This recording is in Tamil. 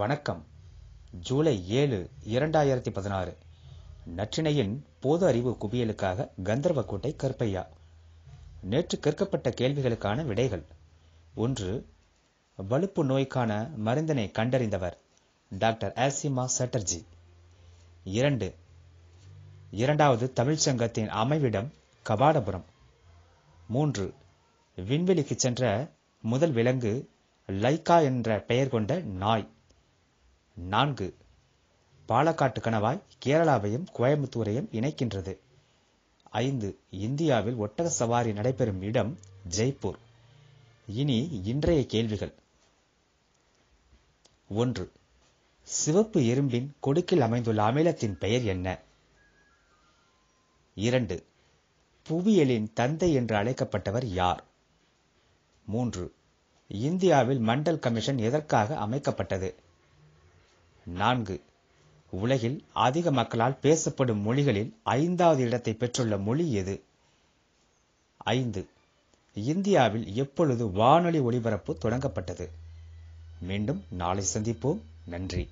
வணக்கம் ஜூலை ஏழு இரண்டாயிரத்தி பதினாறு நற்றினையின் பொது அறிவு குவியலுக்காக கந்தர்வக்கோட்டை கற்பையா நேற்று கேட்கப்பட்ட கேள்விகளுக்கான விடைகள் ஒன்று வலுப்பு நோய்க்கான மருந்தினை கண்டறிந்தவர் டாக்டர் ஆசிமா சட்டர்ஜி இரண்டு இரண்டாவது தமிழ்ச்சங்கத்தின் அமைவிடம் கபாடபுரம் மூன்று விண்வெளிக்கு சென்ற முதல் விலங்கு லைக்கா என்ற பெயர் கொண்ட நாய் நான்கு பாலக்காட்டு கணவாய் கேரளாவையும் கோயம்புத்தூரையும் இணைக்கின்றது ஐந்து இந்தியாவில் ஒட்டக சவாரி நடைபெறும் இடம் ஜெய்ப்பூர் இனி இன்றைய கேள்விகள் ஒன்று சிவப்பு எறும்பின் கொடுக்கில் அமைந்துள்ள அமிலத்தின் பெயர் என்ன இரண்டு புவியியலின் தந்தை என்று அழைக்கப்பட்டவர் யார் மூன்று இந்தியாவில் மண்டல் கமிஷன் எதற்காக அமைக்கப்பட்டது நான்கு உலகில் அதிக மக்களால் பேசப்படும் மொழிகளில் ஐந்தாவது இடத்தை பெற்றுள்ள மொழி எது ஐந்து இந்தியாவில் எப்பொழுது வானொலி ஒலிபரப்பு தொடங்கப்பட்டது மீண்டும் நாளை சந்திப்போம் நன்றி